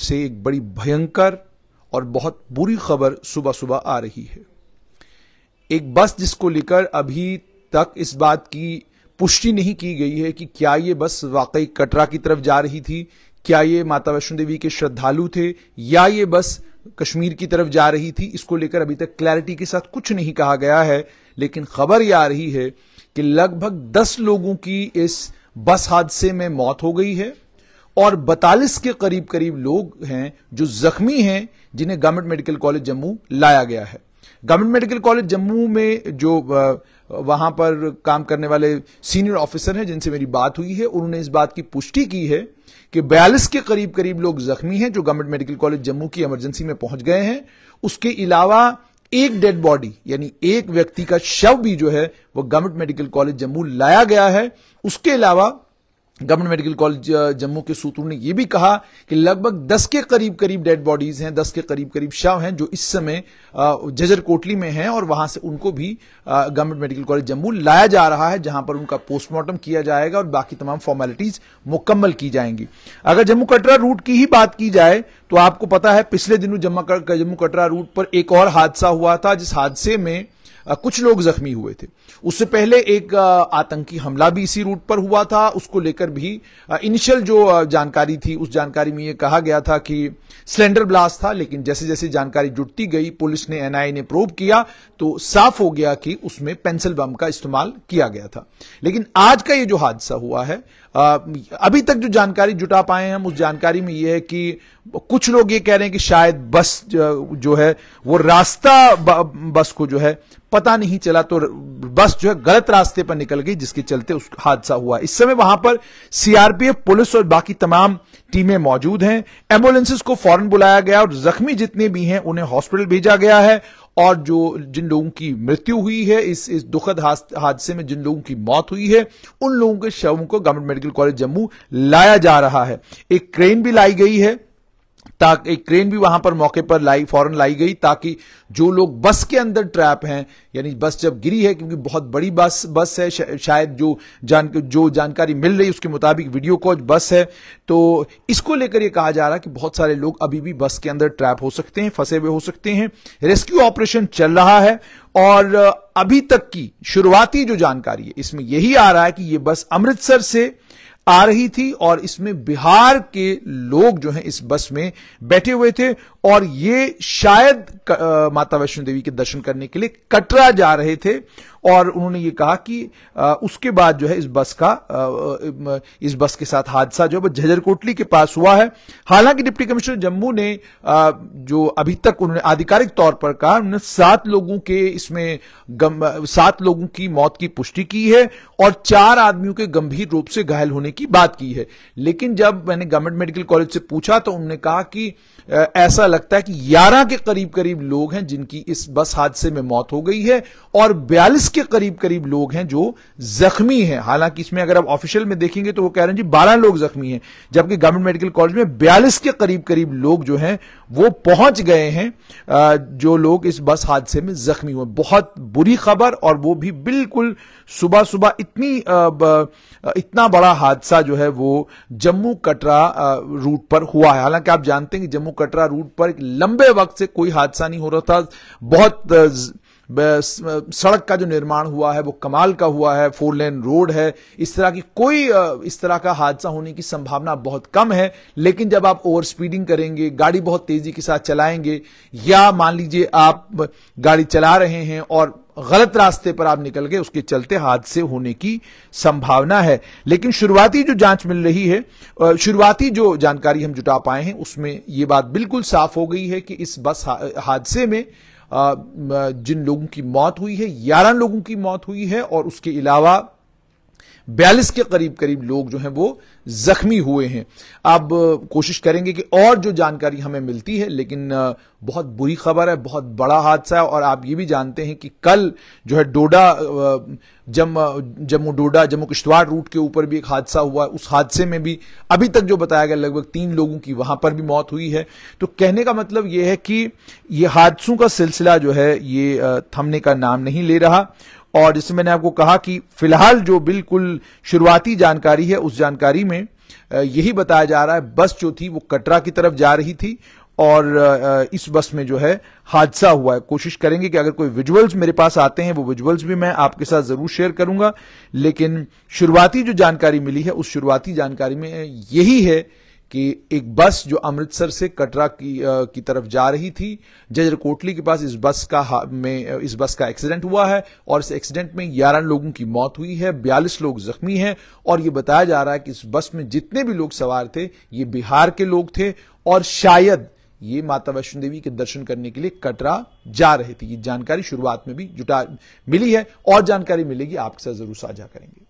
से एक बड़ी भयंकर और बहुत बुरी खबर सुबह सुबह आ रही है एक बस जिसको लेकर अभी तक इस बात की पुष्टि नहीं की गई है कि क्या ये बस वाकई कटरा की तरफ जा रही थी क्या ये माता वैष्णो देवी के श्रद्धालु थे या ये बस कश्मीर की तरफ जा रही थी इसको लेकर अभी तक क्लैरिटी के साथ कुछ नहीं कहा गया है लेकिन खबर यह आ रही है कि लगभग दस लोगों की इस बस हादसे में मौत हो गई है और बतालीस के करीब करीब लोग हैं जो जख्मी हैं जिन्हें गवर्नमेंट मेडिकल कॉलेज जम्मू लाया गया है गवर्नमेंट मेडिकल कॉलेज जम्मू में जो वहां पर काम करने वाले सीनियर ऑफिसर हैं जिनसे मेरी बात हुई है उन्होंने इस बात की पुष्टि की है कि बयालीस के करीब करीब लोग जख्मी हैं जो गवर्नमेंट मेडिकल कॉलेज जम्मू की इमरजेंसी में पहुंच गए हैं उसके अलावा एक डेड बॉडी यानी एक व्यक्ति का शव भी जो है वह गवर्नमेंट मेडिकल कॉलेज जम्मू लाया गया है उसके अलावा गवर्नमेंट मेडिकल कॉलेज जम्मू के सूत्रों ने यह भी कहा कि लगभग 10 के करीब करीब डेड बॉडीज हैं 10 के करीब करीब शव हैं जो इस समय जजर कोटली में हैं और वहां से उनको भी गवर्नमेंट मेडिकल कॉलेज जम्मू लाया जा रहा है जहां पर उनका पोस्टमार्टम किया जाएगा और बाकी तमाम फॉर्मेलिटीज मुकम्मल की जाएंगी अगर जम्मू कटरा रूट की ही बात की जाए तो आपको पता है पिछले दिनों जम्मू कटरा रूट पर एक और हादसा हुआ था जिस हादसे में कुछ लोग जख्मी हुए थे उससे पहले एक आतंकी हमला भी इसी रूट पर हुआ था उसको लेकर भी इनिशियल जो जानकारी थी उस जानकारी में यह कहा गया था कि सिलेंडर ब्लास्ट था लेकिन जैसे जैसे जानकारी जुटती गई पुलिस ने एनआईए ने प्रोब किया तो साफ हो गया कि उसमें पेंसिल बम का इस्तेमाल किया गया था लेकिन आज का यह जो हादसा हुआ है अभी तक जो जानकारी जुटा पाए हम उस जानकारी में यह है कि कुछ लोग ये कह रहे हैं कि शायद बस जो है वो रास्ता बस को जो है पता नहीं चला तो बस जो है गलत रास्ते पर निकल गई जिसके चलते उस हादसा हुआ इस समय वहां पर सीआरपीएफ पुलिस और बाकी तमाम टीमें मौजूद हैं एम्बुलेंसेस को फौरन बुलाया गया और जख्मी जितने भी हैं उन्हें हॉस्पिटल भेजा गया है और जो जिन लोगों की मृत्यु हुई है इस इस दुखद हादसे में जिन लोगों की मौत हुई है उन लोगों के शवों को गवर्नमेंट मेडिकल कॉलेज जम्मू लाया जा रहा है एक क्रेन भी लाई गई है ताकि एक क्रेन भी वहां पर मौके पर लाई फौरन लाई गई ताकि जो लोग बस के अंदर ट्रैप हैं यानी बस जब गिरी है क्योंकि बहुत बड़ी बस बस है शायद जो जान जो जानकारी मिल रही उसके मुताबिक वीडियो कॉज बस है तो इसको लेकर यह कहा जा रहा है कि बहुत सारे लोग अभी भी बस के अंदर ट्रैप हो सकते हैं फंसे हुए हो सकते हैं रेस्क्यू ऑपरेशन चल रहा है और अभी तक की शुरुआती जो जानकारी है इसमें यही आ रहा है कि यह बस अमृतसर से आ रही थी और इसमें बिहार के लोग जो हैं इस बस में बैठे हुए थे और ये शायद क, आ, माता वैष्णो देवी के दर्शन करने के लिए कटरा जा रहे थे और उन्होंने ये कहा कि आ, उसके बाद जो है इस बस का आ, इस बस के साथ हादसा जो है झजर कोटली के पास हुआ है हालांकि डिप्टी कमिश्नर जम्मू ने आ, जो अभी तक उन्होंने आधिकारिक तौर पर कहा उन्होंने सात लोगों के इसमें सात लोगों की मौत की पुष्टि की है और चार आदमियों के गंभीर रूप से घायल होने की बात की है लेकिन जब मैंने गवर्नमेंट मेडिकल कॉलेज से पूछा तो उन्होंने कहा कि ऐसा लगता है कि 11 के करीब करीब लोग हैं जिनकी इस बस हादसे में मौत हो गई है और 42 के करीब करीब लोग हैं जो जख्मी हैं हालांकि इसमें अगर आप ऑफिशियल में देखेंगे तो वो कह रहे हैं जी 12 लोग जख्मी हैं जबकि गवर्नमेंट मेडिकल कॉलेज में 42 के करीब करीब लोग जो हैं वो पहुंच गए हैं जो लोग इस बस हादसे में जख्मी हुए बहुत बुरी खबर और वो भी बिल्कुल सुबह सुबह इतनी इतना बड़ा हादसा जो है वो जम्मू कटरा रूट पर हुआ है हालांकि आप जानते हैं कि जम्मू कटरा रूट पर पर एक लंबे वक्त से कोई हादसा नहीं हो रहा था बहुत सड़क का जो निर्माण हुआ है वो कमाल का हुआ है फोर लेन रोड है इस तरह की कोई इस तरह का हादसा होने की संभावना बहुत कम है लेकिन जब आप ओवर स्पीडिंग करेंगे गाड़ी बहुत तेजी के साथ चलाएंगे या मान लीजिए आप गाड़ी चला रहे हैं और गलत रास्ते पर आप निकल गए उसके चलते हादसे होने की संभावना है लेकिन शुरुआती जो जांच मिल रही है शुरुआती जो जानकारी हम जुटा पाए हैं उसमें ये बात बिल्कुल साफ हो गई है कि इस बस हादसे में जिन लोगों की मौत हुई है ग्यारह लोगों की मौत हुई है और उसके अलावा बयालीस के करीब करीब लोग जो हैं वो जख्मी हुए हैं अब कोशिश करेंगे कि और जो जानकारी हमें मिलती है लेकिन बहुत बुरी खबर है बहुत बड़ा हादसा है और आप ये भी जानते हैं कि कल जो है डोडा जम जम्मू डोडा जम्मू किश्तवाड़ रूट के ऊपर भी एक हादसा हुआ उस हादसे में भी अभी तक जो बताया गया लगभग तीन लोगों की वहां पर भी मौत हुई है तो कहने का मतलब यह है कि यह हादसों का सिलसिला जो है ये थमने का नाम नहीं ले रहा और जिससे मैंने आपको कहा कि फिलहाल जो बिल्कुल शुरुआती जानकारी है उस जानकारी में यही बताया जा रहा है बस जो थी वो कटरा की तरफ जा रही थी और इस बस में जो है हादसा हुआ है कोशिश करेंगे कि अगर कोई विजुअल्स मेरे पास आते हैं वो विजुअल्स भी मैं आपके साथ जरूर शेयर करूंगा लेकिन शुरुआती जो जानकारी मिली है उस शुरुआती जानकारी में यही है कि एक बस जो अमृतसर से कटरा की आ, की तरफ जा रही थी जजर कोटली के पास इस बस का में इस बस का एक्सीडेंट हुआ है और इस एक्सीडेंट में ग्यारह लोगों की मौत हुई है बयालीस लोग जख्मी हैं और ये बताया जा रहा है कि इस बस में जितने भी लोग सवार थे ये बिहार के लोग थे और शायद ये माता वैष्णो देवी के दर्शन करने के लिए कटरा जा रहे थे ये जानकारी शुरुआत में भी जुटा मिली है और जानकारी मिलेगी आपके साथ जरूर साझा करेंगे